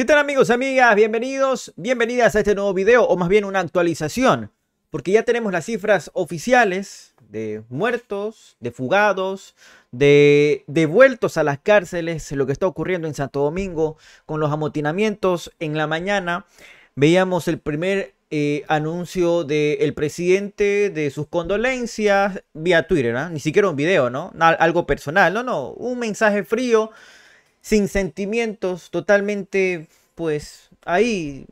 ¿Qué tal amigos, amigas? Bienvenidos, bienvenidas a este nuevo video, o más bien una actualización, porque ya tenemos las cifras oficiales de muertos, de fugados, de devueltos a las cárceles, lo que está ocurriendo en Santo Domingo con los amotinamientos. En la mañana veíamos el primer eh, anuncio del presidente de sus condolencias vía Twitter, ¿no? ¿ah? ni siquiera un video, ¿no? Algo personal, no, no, un mensaje frío sin sentimientos, totalmente pues ahí,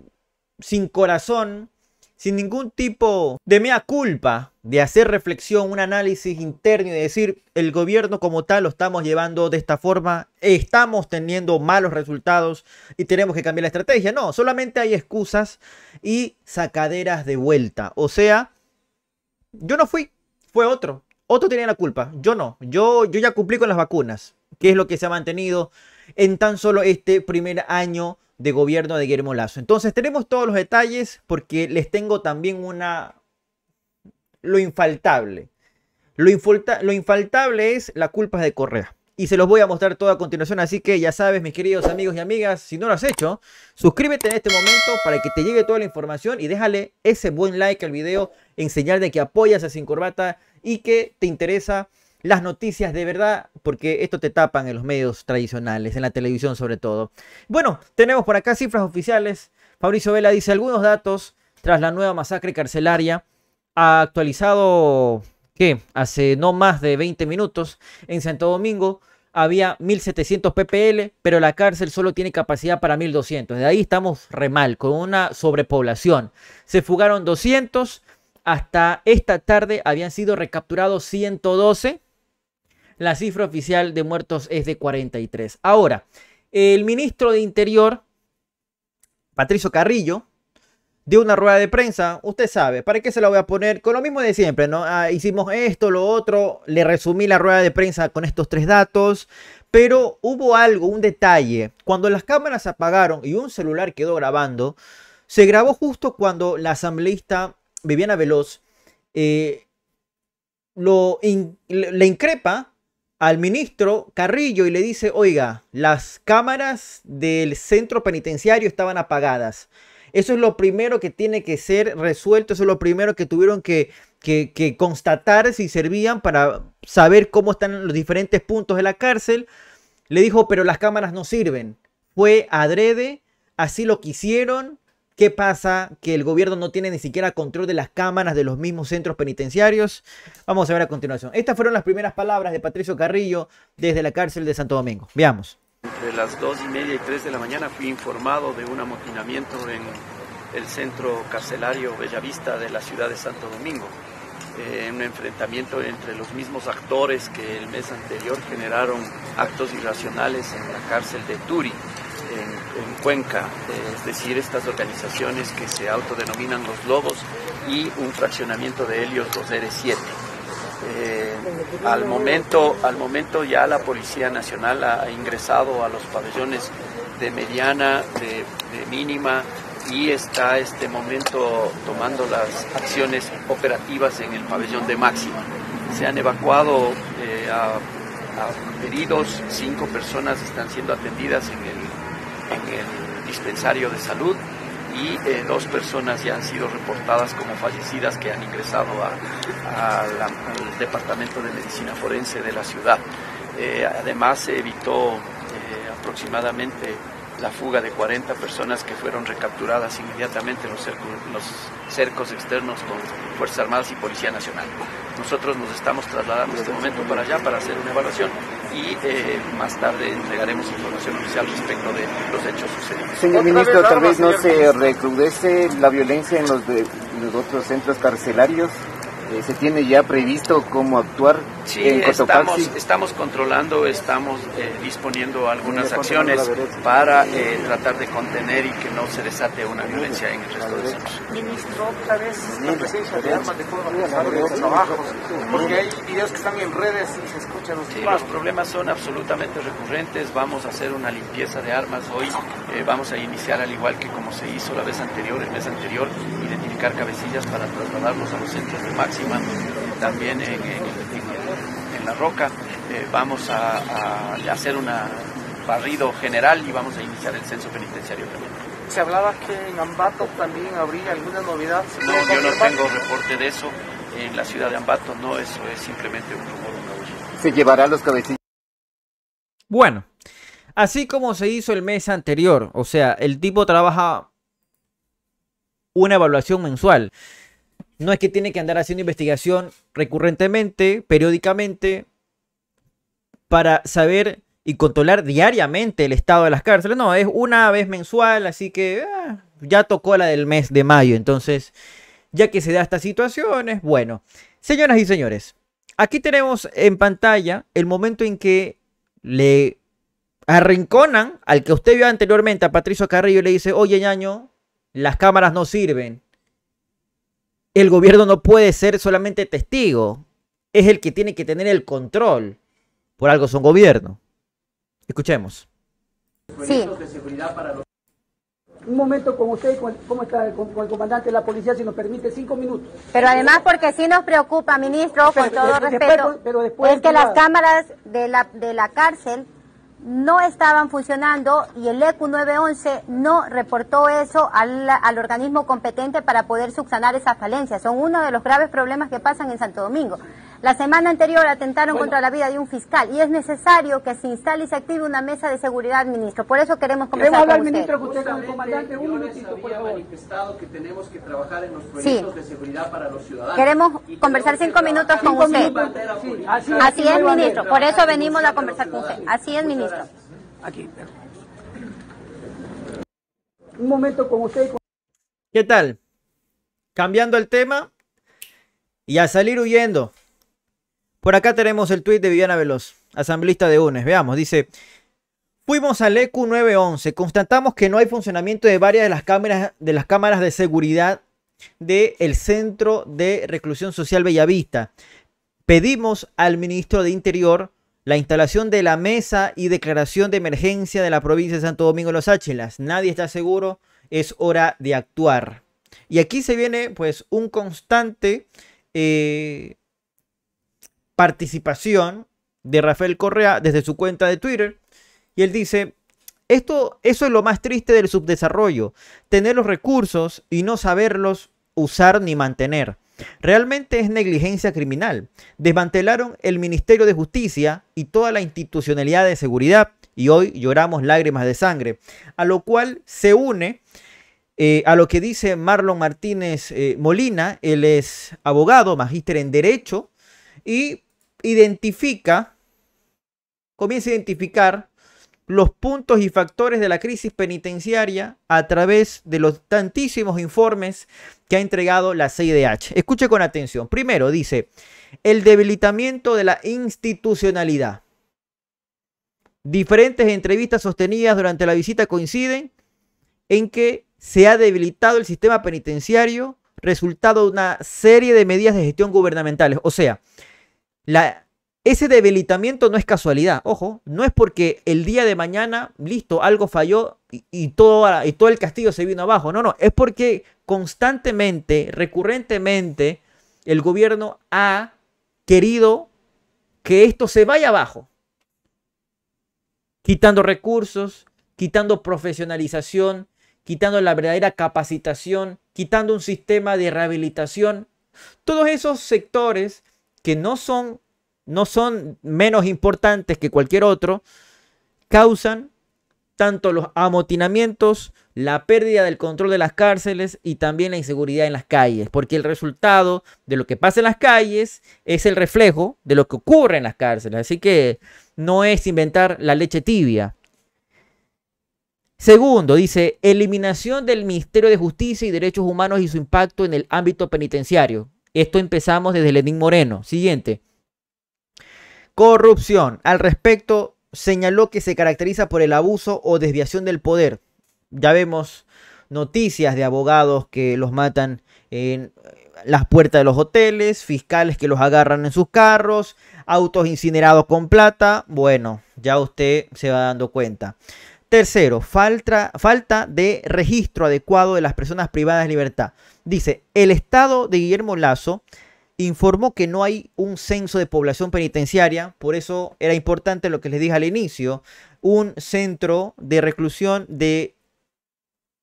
sin corazón, sin ningún tipo de mea culpa de hacer reflexión, un análisis interno y decir, el gobierno como tal lo estamos llevando de esta forma, estamos teniendo malos resultados y tenemos que cambiar la estrategia. No, solamente hay excusas y sacaderas de vuelta. O sea, yo no fui, fue otro. Otro tenía la culpa, yo no. Yo, yo ya cumplí con las vacunas, que es lo que se ha mantenido en tan solo este primer año de gobierno de Guillermo Lazo. Entonces tenemos todos los detalles porque les tengo también una... lo infaltable. Lo, lo infaltable es la culpa de Correa. Y se los voy a mostrar todo a continuación, así que ya sabes, mis queridos amigos y amigas, si no lo has hecho, suscríbete en este momento para que te llegue toda la información y déjale ese buen like al video en señal de que apoyas a Sin Corbata y que te interesa las noticias de verdad, porque esto te tapan en los medios tradicionales, en la televisión sobre todo. Bueno, tenemos por acá cifras oficiales. Fabricio Vela dice algunos datos tras la nueva masacre carcelaria. Ha actualizado que hace no más de 20 minutos en Santo Domingo había 1700 ppl, pero la cárcel solo tiene capacidad para 1200. De ahí estamos re mal, con una sobrepoblación. Se fugaron 200, hasta esta tarde habían sido recapturados 112 la cifra oficial de muertos es de 43. Ahora, el ministro de Interior, Patricio Carrillo, dio una rueda de prensa, usted sabe, ¿para qué se la voy a poner? Con lo mismo de siempre, ¿no? Ah, hicimos esto, lo otro, le resumí la rueda de prensa con estos tres datos, pero hubo algo, un detalle. Cuando las cámaras apagaron y un celular quedó grabando, se grabó justo cuando la asambleísta Viviana Veloz eh, lo le increpa al ministro Carrillo y le dice, oiga, las cámaras del centro penitenciario estaban apagadas. Eso es lo primero que tiene que ser resuelto, eso es lo primero que tuvieron que, que, constatar si servían para saber cómo están los diferentes puntos de la cárcel. Le dijo, pero las cámaras no sirven. Fue adrede, así lo quisieron, ¿Qué pasa? Que el gobierno no tiene ni siquiera control de las cámaras de los mismos centros penitenciarios. Vamos a ver a continuación. Estas fueron las primeras palabras de Patricio Carrillo desde la cárcel de Santo Domingo. Veamos. Entre las dos y media y tres de la mañana fui informado de un amotinamiento en el centro carcelario Bellavista de la ciudad de Santo Domingo. Eh, un enfrentamiento entre los mismos actores que el mes anterior generaron actos irracionales en la cárcel de Turi en, Cuenca, eh, es decir, estas organizaciones que se autodenominan los lobos y un fraccionamiento de Helios 2R7. Eh, al, momento, al momento ya la Policía Nacional ha ingresado a los pabellones de mediana, de, mínima y está este momento tomando las acciones operativas en el pabellón de máxima. Se han evacuado eh, a heridos, cinco personas están siendo atendidas en el en el dispensario de salud y eh, dos personas ya han sido reportadas como fallecidas que han ingresado al Departamento de Medicina Forense de la ciudad. Eh, además se evitó eh, aproximadamente la fuga de 40 personas que fueron recapturadas inmediatamente en los cercos externos con Fuerzas Armadas y Policía Nacional. Nosotros nos estamos trasladando en este momento para allá para hacer una evaluación y eh, más tarde entregaremos información oficial respecto de los hechos sucedidos. Señor ministro, tal vez no se recrudece la violencia en los, de, en los otros centros carcelarios. Eh, se tiene ya previsto cómo actuar sí, Estamos, estamos controlando, estamos eh, disponiendo algunas acciones para eh, tratar de contener y que no se desate una violencia en el resto de Ministro, otra vez la presencia de armas de fuego en los trabajos, porque hay videos que están en redes y se escuchan los sí, Los problemas son absolutamente recurrentes, vamos a hacer una limpieza de armas hoy, vamos a iniciar al igual que como se hizo la vez anterior, el mes anterior, cabecillas para trasladarlos a los centros de máxima, también en, la roca. Eh, vamos a, hacer un barrido general y vamos a iniciar el censo penitenciario Se hablaba que en Ambato también habría alguna novedad. No, yo no tengo reporte de eso en la ciudad de Ambato, no, eso es simplemente un rumor. Se llevarán los cabecillas. Bueno, así como se hizo el mes anterior, o sea, el tipo trabaja una evaluación mensual. No es que tiene que andar haciendo investigación recurrentemente, periódicamente, para saber y controlar diariamente el estado de las cárceles. No, es una vez mensual, así que ah, ya tocó la del mes de mayo. Entonces, ya que se da estas situaciones, bueno, señoras y señores, aquí tenemos en pantalla el momento en que le arrinconan al que usted vio anteriormente, a Patricio Carrillo, y le dice, oye ñaño, las cámaras no sirven, el gobierno no puede ser solamente testigo, es el que tiene que tener el control. Por algo son gobierno. Escuchemos. Sí. Un momento con usted, ¿cómo está? Con, el comandante de la policía, si nos permite, cinco minutos. Pero además porque sí nos preocupa, ministro, con todo respeto, es que las cámaras de la, de la cárcel no estaban funcionando y el ECU 911 no reportó eso al, al, organismo competente para poder subsanar esas falencias. Son uno de los graves problemas que pasan en Santo Domingo. La semana anterior atentaron contra la vida de un fiscal y es necesario que se instale y se active una mesa de seguridad, ministro. Por eso queremos conversar queremos ministro, comandante, un minutito, por favor. que tenemos que trabajar en proyectos de seguridad para los ciudadanos. Queremos conversar cinco minutos con usted. así, es, ministro. Por eso venimos a conversar con usted. Así es, ministro. Aquí. Un momento con usted. ¿Qué tal? Cambiando el tema y a salir huyendo. Por acá tenemos el tuit de Viviana Veloz, asambleísta de UNES. Veamos, dice, fuimos al EQ 911, constatamos que no hay funcionamiento de varias de las cámaras de, las cámaras de seguridad del Centro de Reclusión Social Bellavista. Pedimos al ministro de Interior la instalación de la mesa y declaración de emergencia de la provincia de Santo Domingo de los Áchilas. Nadie está seguro, es hora de actuar. Y aquí se viene pues un constante eh, participación de Rafael Correa desde su cuenta de Twitter. Y él dice, esto, eso es lo más triste del subdesarrollo, tener los recursos y no saberlos usar ni mantener. Realmente es negligencia criminal. Desmantelaron el Ministerio de Justicia y toda la institucionalidad de seguridad y hoy lloramos lágrimas de sangre, a lo cual se une eh, a lo que dice Marlon Martínez eh, Molina, él es abogado, magíster en Derecho, y identifica, comienza a identificar los puntos y factores de la crisis penitenciaria a través de los tantísimos informes que ha entregado la CIDH. Escuche con atención. Primero dice, el debilitamiento de la institucionalidad. Diferentes entrevistas sostenidas durante la visita coinciden en que se ha debilitado el sistema penitenciario resultado de una serie de medidas de gestión gubernamentales. O sea, ese debilitamiento no es casualidad, ojo, no es porque el día de mañana, listo, algo falló y, todo, y todo el castillo se vino abajo, no, no, es porque constantemente, recurrentemente, el gobierno ha querido que esto se vaya abajo, quitando recursos, quitando profesionalización, quitando la verdadera capacitación, quitando un sistema de rehabilitación. Todos esos sectores que no son, no son menos importantes que cualquier otro, causan tanto los amotinamientos, la pérdida del control de las cárceles y también la inseguridad en las calles, porque el resultado de lo que pasa en las calles es el reflejo de lo que ocurre en las cárceles, así que no es inventar la leche tibia. Segundo, dice, eliminación del Ministerio de Justicia y Derechos Humanos y su impacto en el ámbito penitenciario. Esto empezamos desde Lenín Moreno. Siguiente. Corrupción. Al respecto, señaló que se caracteriza por el abuso o desviación del poder. Ya vemos noticias de abogados que los matan en las puertas de los hoteles, fiscales que los agarran en sus carros, autos incinerados con plata. Bueno, ya usted se va dando cuenta. Tercero, falta, de registro adecuado de las personas privadas de libertad. Dice, el Estado de Guillermo Lazo informó que no hay un censo de población penitenciaria, por eso era importante lo que les dije al inicio, un centro de reclusión de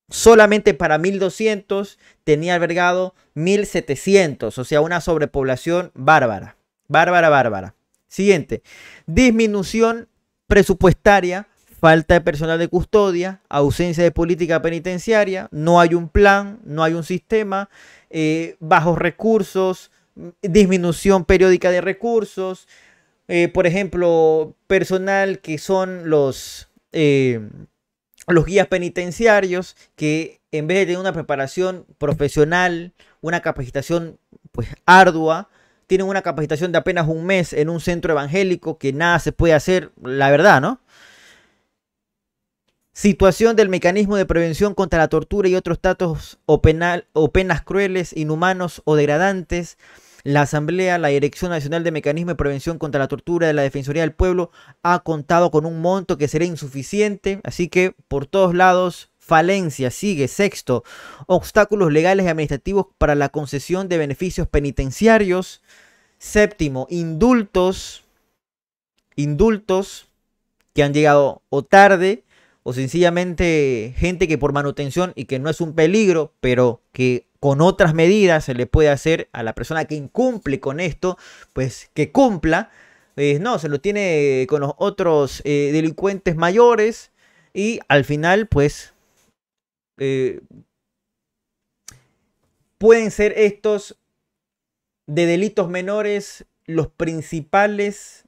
solamente para 1200 tenía albergado 1700, o sea, una sobrepoblación bárbara, bárbara, bárbara. Siguiente, disminución presupuestaria falta de personal de custodia, ausencia de política penitenciaria, no hay un plan, no hay un sistema, eh, bajos recursos, mm, disminución periódica de recursos, eh, por ejemplo, personal que son los, eh, los guías penitenciarios, que en vez de tener una preparación profesional, una capacitación pues ardua, tienen una capacitación de apenas un mes en un centro evangélico que nada se puede hacer, la verdad, ¿no? situación del mecanismo de prevención contra la tortura y otros datos o, o penas crueles, inhumanos o degradantes, la Asamblea, la Dirección Nacional de Mecanismo de Prevención contra la Tortura de la Defensoría del Pueblo ha contado con un monto que será insuficiente, así que por todos lados falencia, sigue sexto, obstáculos legales y administrativos para la concesión de beneficios penitenciarios, séptimo, indultos, indultos que han llegado o tarde, o sencillamente gente que por manutención y que no es un peligro, pero que con otras medidas se le puede hacer a la persona que incumple con esto, pues que cumpla. Pues no, se lo tiene con los otros eh, delincuentes mayores y al final, pues, eh, pueden ser estos de delitos menores los principales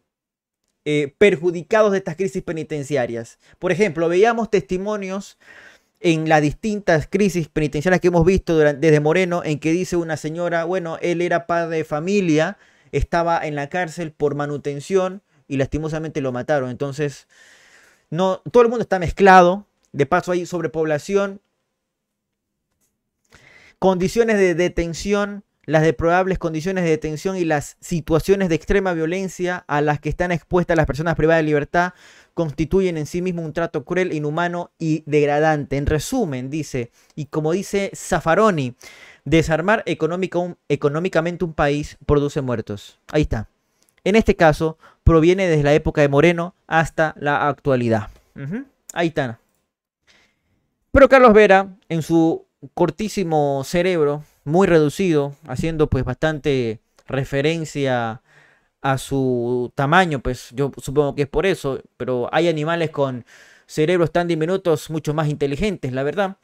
eh, perjudicados de estas crisis penitenciarias. Por ejemplo, veíamos testimonios en las distintas crisis penitenciarias que hemos visto desde Moreno, en que dice una señora, bueno, él era padre de familia, estaba en la cárcel por manutención y lastimosamente lo mataron. Entonces, no, todo el mundo está mezclado. De paso hay sobrepoblación, condiciones de detención las deprobables condiciones de detención y las situaciones de extrema violencia a las que están expuestas las personas privadas de libertad constituyen en sí mismo un trato cruel, inhumano y degradante. En resumen, dice, y como dice Zaffaroni, desarmar económicamente un país produce muertos. Ahí está. En este caso, proviene desde la época de Moreno hasta la actualidad. Ahí está. Pero Carlos Vera, en su cortísimo cerebro, muy reducido, haciendo pues bastante referencia a su tamaño, pues yo supongo que es por eso, pero hay animales con cerebros tan diminutos mucho más inteligentes, la verdad.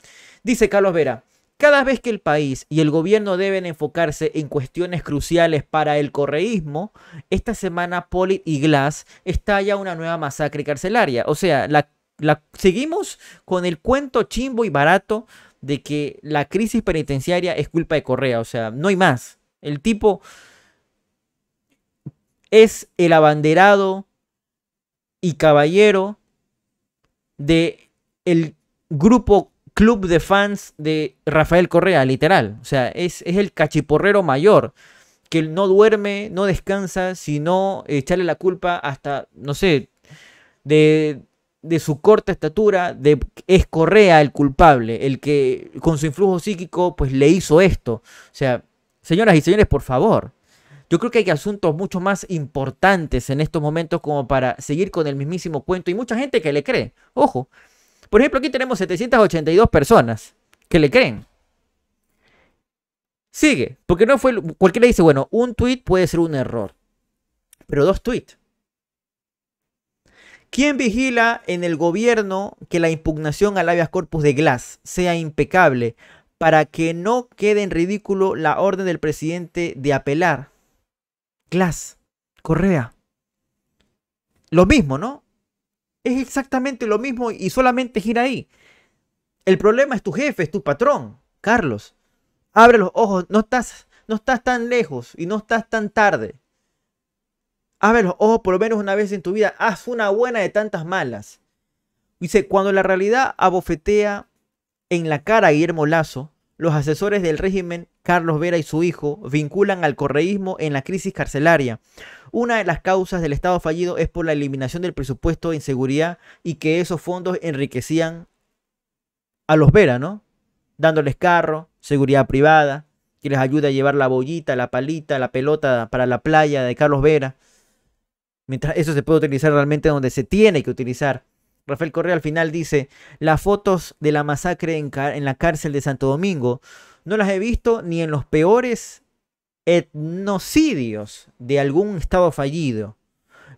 Dice Carlos Vera, cada vez que el país y el gobierno deben enfocarse en cuestiones cruciales para el correísmo, esta semana Poli y Glass estalla una nueva masacre carcelaria. O sea, la, la, seguimos con el cuento chimbo y barato de que la crisis penitenciaria es culpa de Correa. O sea, no hay más. El tipo es el abanderado y caballero de el grupo club de fans de Rafael Correa, literal. O sea, es, es el cachiporrero mayor que no duerme, no descansa, sino echarle la culpa hasta, no sé, de de su corta estatura, de, es Correa el culpable, el que con su influjo psíquico pues le hizo esto. O sea, señoras y señores, por favor. Yo creo que hay asuntos mucho más importantes en estos momentos como para seguir con el mismísimo cuento y mucha gente que le cree. Ojo, por ejemplo, aquí tenemos 782 personas que le creen. Sigue, porque no fue cualquiera dice, bueno, un tweet puede ser un error, pero dos tweets ¿Quién vigila en el gobierno que la impugnación al habeas corpus de Glass sea impecable para que no quede en ridículo la orden del presidente de apelar? Glass, Correa. Lo mismo, ¿no? Es exactamente lo mismo y solamente gira ahí. El problema es tu jefe, es tu patrón, Carlos. Abre los ojos, no estás, no estás tan lejos y no estás tan tarde. Abre los ojos oh, por lo menos una vez en tu vida. Haz una buena de tantas malas. Dice, cuando la realidad abofetea en la cara a Guillermo Lazo, los asesores del régimen, Carlos Vera y su hijo, vinculan al correísmo en la crisis carcelaria. Una de las causas del Estado fallido es por la eliminación del presupuesto de inseguridad y que esos fondos enriquecían a los Vera, ¿no? Dándoles carro, seguridad privada, que les ayuda a llevar la bollita, la palita, la pelota para la playa de Carlos Vera mientras eso se puede utilizar realmente donde se tiene que utilizar. Rafael Correa al final dice, las fotos de la masacre en, la cárcel de Santo Domingo no las he visto ni en los peores etnocidios de algún estado fallido.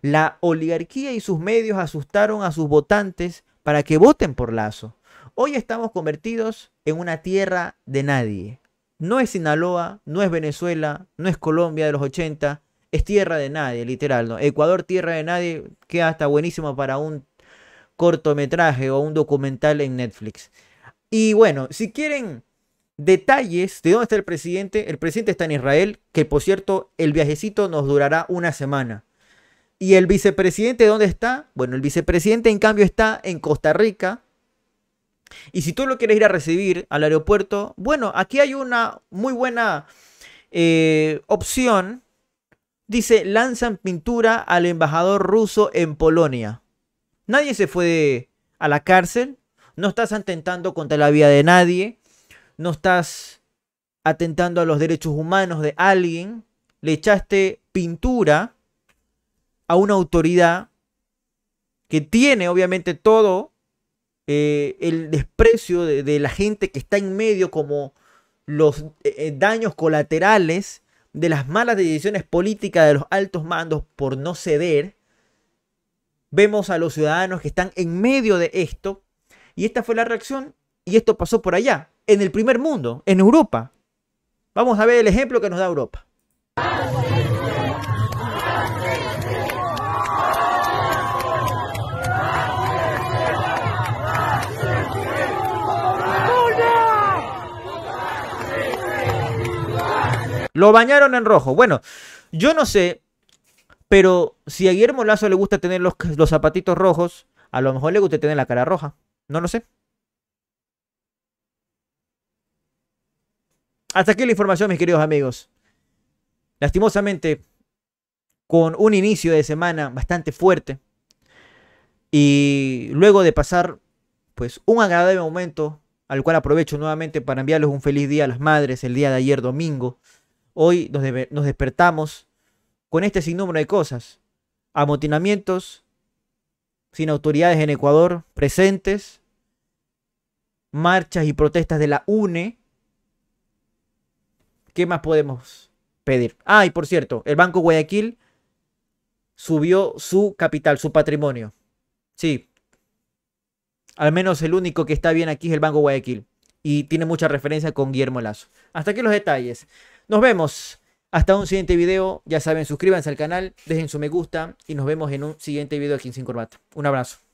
La oligarquía y sus medios asustaron a sus votantes para que voten por Lazo. Hoy estamos convertidos en una tierra de nadie. No es Sinaloa, no es Venezuela, no es Colombia de los 80, es tierra de nadie, literal, ¿no? Ecuador, tierra de nadie, queda hasta buenísimo para un cortometraje o un documental en Netflix. Y bueno, si quieren detalles de dónde está el presidente, el presidente está en Israel, que por cierto, el viajecito nos durará una semana. ¿Y el vicepresidente dónde está? Bueno, el vicepresidente en cambio está en Costa Rica. Y si tú lo quieres ir a recibir al aeropuerto, bueno, aquí hay una muy buena eh, opción Dice, lanzan pintura al embajador ruso en Polonia. Nadie se fue a la cárcel, no estás atentando contra la vida de nadie, no estás atentando a los derechos humanos de alguien, le echaste pintura a una autoridad que tiene obviamente todo eh, el desprecio de, la gente que está en medio como los eh, eh, daños colaterales de las malas decisiones políticas de los altos mandos por no ceder, vemos a los ciudadanos que están en medio de esto, y esta fue la reacción, y esto pasó por allá, en el primer mundo, en Europa. Vamos a ver el ejemplo que nos da Europa. Lo bañaron en rojo. Bueno, yo no sé, pero si a Guillermo Lazo le gusta tener los, los zapatitos rojos, a lo mejor le gusta tener la cara roja. No lo sé. Hasta aquí la información, mis queridos amigos. Lastimosamente, con un inicio de semana bastante fuerte y luego de pasar pues un agradable momento al cual aprovecho nuevamente para enviarles un feliz día a las madres el día de ayer domingo. Hoy nos, despertamos con este sinnúmero de cosas. Amotinamientos sin autoridades en Ecuador presentes, marchas y protestas de la UNE. ¿Qué más podemos pedir? Ah, y por cierto, el Banco Guayaquil subió su capital, su patrimonio. Sí. Al menos el único que está bien aquí es el Banco Guayaquil. Y tiene mucha referencia con Guillermo Lazo. Hasta aquí los detalles. Nos vemos. Hasta un siguiente video. Ya saben, suscríbanse al canal, dejen su me gusta y nos vemos en un siguiente video aquí en Sin Corbata. Un abrazo.